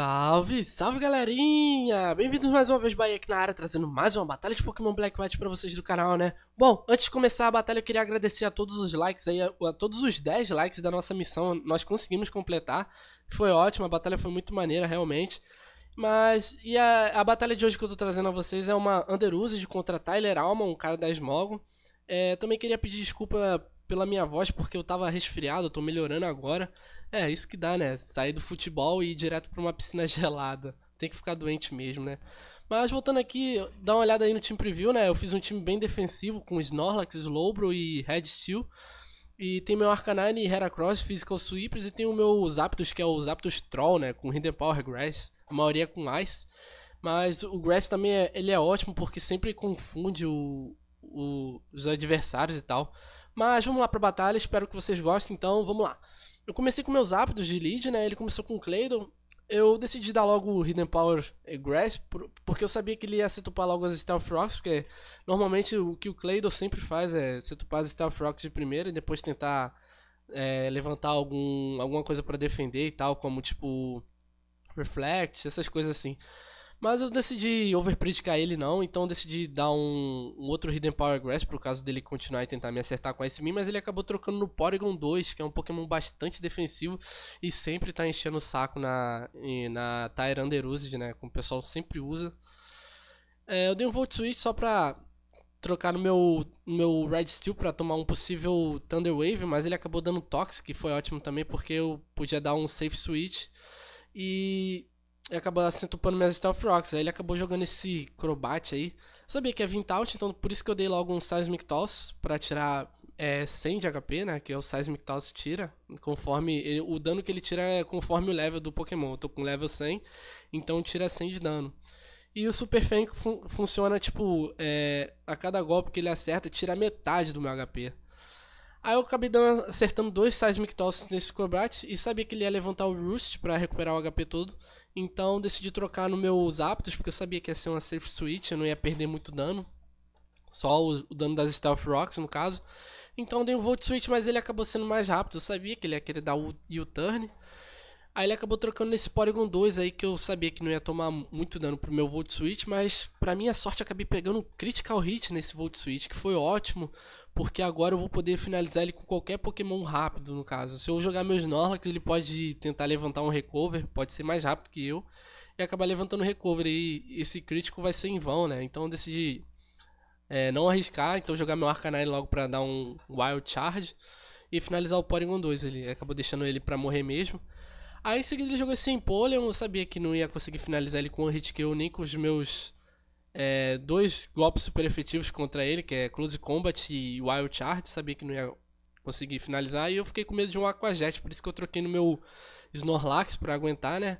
Salve, salve galerinha! Bem-vindos mais uma vez, Bahia aqui na área, trazendo mais uma batalha de Pokémon Black White pra vocês do canal, né? Bom, antes de começar a batalha, eu queria agradecer a todos os likes aí, a, todos os 10 likes da nossa missão, nós conseguimos completar. Foi ótimo, a batalha foi muito maneira, realmente. Mas, e a, a batalha de hoje que eu tô trazendo a vocês é uma Underuse de contra Tyler Alma, um cara da Smog. É, também queria pedir desculpa pela minha voz porque eu tava resfriado, eu tô melhorando agora. É, isso que dá, né? Sair do futebol e ir direto pra uma piscina gelada. Tem que ficar doente mesmo, né? Mas voltando aqui, dá uma olhada aí no time preview, né? Eu fiz um time bem defensivo com Snorlax, Slowbro e Red Steel. E tem meu Arcanine e Heracross, Physical Sweepers, e tem o meu Zapdos, que é o Zapdos Troll, né? Com Hidden Power Grass, a maioria com Ice. Mas o Grass também é, ele é ótimo porque sempre confunde o, o, os adversários e tal. Mas vamos lá pra batalha, espero que vocês gostem, então vamos lá. Eu comecei com meus hábitos de lead, né? Ele começou com o Claydon. Eu decidi dar logo o Hidden Power Grasp, porque eu sabia que ele ia setupar logo as Stealth Rocks, porque normalmente o que o Claydon sempre faz é setupar as Stealth Rocks de primeira e depois tentar é, levantar algum, alguma coisa para defender e tal, como tipo Reflect, essas coisas assim. Mas eu decidi overpredicar ele não, então decidi dar um, um, outro Hidden Power Grass pro caso dele continuar e tentar me acertar com a SMI, mas ele acabou trocando no Porygon 2, que é um Pokémon bastante defensivo e sempre tá enchendo o saco na, na Tyrander né, como o pessoal sempre usa. É, eu dei um Volt Switch só pra trocar no meu, no meu Red Steel para tomar um possível Thunder Wave, mas ele acabou dando Toxic, que foi ótimo também, porque eu podia dar um Safe Switch. E e acabou assim topando minhas Stealth Rocks. Aí ele acabou jogando esse Crobat aí. sabia que é Vintout, então por isso que eu dei logo um Seismic Toss pra tirar é, 100 de HP, né? Que é o Seismic Toss tira. Conforme. Ele, o dano que ele tira é conforme o level do Pokémon. Eu tô com level 100, então tira 100 de dano. E o Super Fang fun funciona tipo: é, a cada golpe que ele acerta, tira metade do meu HP. Aí eu acabei dando, acertando dois Seismic Tosses nesse Cobrat e sabia que ele ia levantar o Roost para recuperar o HP todo. Então decidi trocar no meus aptos, porque eu sabia que ia ser uma safe switch, eu não ia perder muito dano. Só o, o dano das Stealth Rocks, no caso. Então dei um Volt Switch, mas ele acabou sendo mais rápido. Eu sabia que ele ia querer dar o U-turn. Aí ele acabou trocando nesse Porygon 2 aí, que eu sabia que não ia tomar muito dano pro meu Volt Switch, mas pra minha sorte acabei pegando um Critical Hit nesse Volt Switch, que foi ótimo, porque agora eu vou poder finalizar ele com qualquer Pokémon rápido, no caso. Se eu jogar meus Snorlax, ele pode tentar levantar um Recover, pode ser mais rápido que eu, e acabar levantando Recover, e esse crítico vai ser em vão, né? Então eu decidi é, não arriscar, então jogar meu Arcanine logo pra dar um Wild Charge, e finalizar o Porygon 2 ele Acabou deixando ele pra morrer mesmo. Aí em seguida ele jogou sem pole, eu sabia que não ia conseguir finalizar ele com o um hit kill nem com os meus é, dois golpes super efetivos contra ele, que é Close Combat e Wild Charge, sabia que não ia conseguir finalizar, e eu fiquei com medo de um Aquajet, por isso que eu troquei no meu Snorlax para aguentar, né?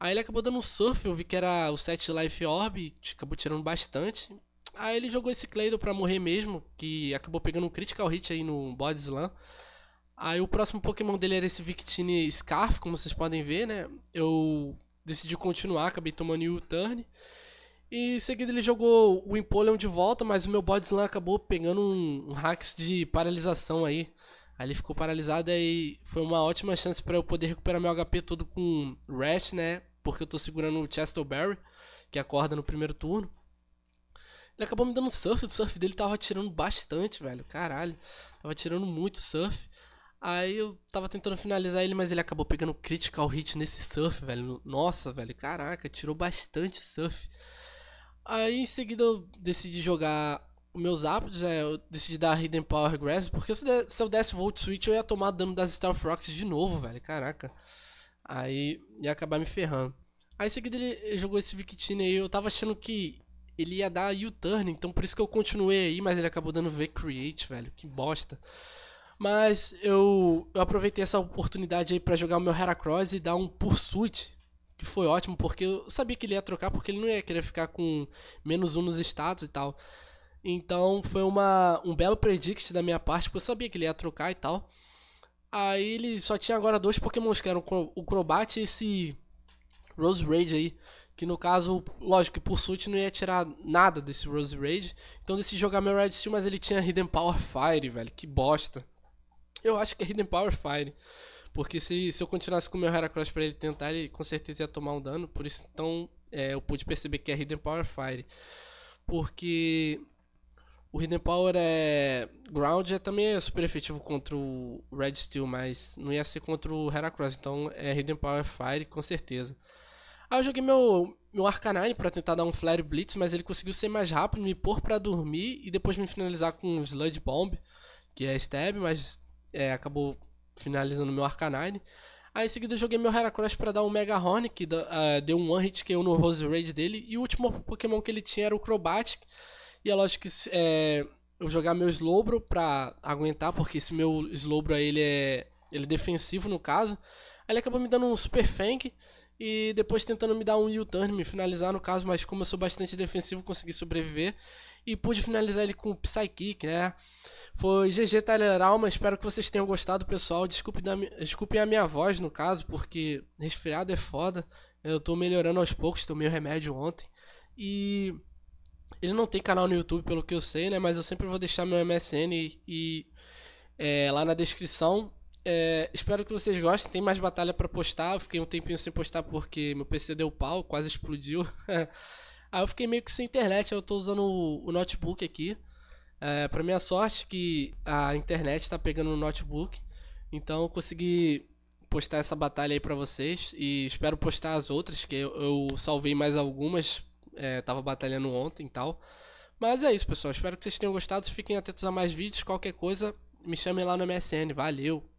Aí ele acabou dando um surf, eu vi que era o 7 Life Orb, acabou tirando bastante. Aí ele jogou esse Claydon pra morrer mesmo, que acabou pegando um critical hit aí no Body Slam. Aí o próximo Pokémon dele era esse Victini Scarf, como vocês podem ver, né? Eu decidi continuar, acabei tomando U-Turn. E em seguida ele jogou o Empoleon de volta, mas o meu Bodyslam acabou pegando um, um hacks de paralisação aí. Aí ele ficou paralisado e foi uma ótima chance para eu poder recuperar meu HP todo com Rash, né? Porque eu tô segurando o Chesterberry, que acorda no primeiro turno. Ele acabou me dando surf, o surf dele tava atirando bastante, velho. Caralho, tava atirando muito surf. Aí eu tava tentando finalizar ele, mas ele acabou pegando critical hit nesse surf, velho. Nossa, velho, caraca, tirou bastante surf. Aí em seguida eu decidi jogar os meus hábitos, né? Eu decidi dar Hidden Power Grass, porque se, de, se eu desse Volt Switch eu ia tomar dano das Star Fox de novo, velho, caraca. Aí ia acabar me ferrando. Aí em seguida ele jogou esse victine aí, eu tava achando que ele ia dar U-turn, então por isso que eu continuei aí, mas ele acabou dando V-Create, velho, que bosta. Mas eu, eu aproveitei essa oportunidade aí para jogar o meu Heracross e dar um Pursuit, que foi ótimo, porque eu sabia que ele ia trocar, porque ele não ia querer ficar com menos um nos status e tal. Então foi uma, um belo predict da minha parte, porque eu sabia que ele ia trocar e tal. Aí ele só tinha agora dois pokémons, que eram o Crobat e esse Rose Rage aí. Que no caso, lógico, que Pursuit não ia tirar nada desse Rose Rage. Então decidi jogar meu Red Steel, mas ele tinha Hidden Power Fire, velho. Que bosta. Eu acho que é Hidden Power Fire. Porque se, se eu continuasse com o meu Heracross para ele tentar, ele com certeza ia tomar um dano. Por isso, então, é, eu pude perceber que é Hidden Power Fire. Porque o Hidden Power é. Ground é, também é super efetivo contra o Red Steel, mas não ia ser contra o Heracross. Então é Hidden Power Fire, com certeza. Aí eu joguei meu, meu Arcanine para tentar dar um Flare Blitz, mas ele conseguiu ser mais rápido, me pôr para dormir e depois me finalizar com um Sludge Bomb, que é Stab, mas é, acabou finalizando meu Arcanine. Aí em seguida eu joguei meu Heracross para dar um Mega Horn, que uh, deu um One Hit que eu no Rose Raid dele. E o último Pokémon que ele tinha era o Crobatic. E é lógico que é, eu jogar meu Slowbro pra aguentar, porque esse meu Slowbro aí ele é, ele é defensivo no caso. Aí ele acabou me dando um Super Fang e depois tentando me dar um U-turn, me finalizar no caso, mas como eu sou bastante defensivo, consegui sobreviver. E pude finalizar ele com o Psykick, né? Foi GG Talheralma, espero que vocês tenham gostado, pessoal. Desculpe, da, desculpe a minha voz, no caso, porque resfriado é foda. Eu tô melhorando aos poucos, tomei o remédio ontem. E ele não tem canal no YouTube, pelo que eu sei, né? Mas eu sempre vou deixar meu MSN e, e é, lá na descrição. É, espero que vocês gostem. Tem mais batalha para postar. Eu fiquei um tempinho sem postar porque meu PC deu pau, quase explodiu. Aí eu fiquei meio que sem internet, eu tô usando o, o notebook aqui. É, pra minha sorte que a internet tá pegando no notebook. Então eu consegui postar essa batalha aí pra vocês. E espero postar as outras, que eu, eu salvei mais algumas. É, tava batalhando ontem e tal. Mas é isso, pessoal. Espero que vocês tenham gostado. Fiquem atentos a mais vídeos. Qualquer coisa, me chamem lá no MSN. Valeu!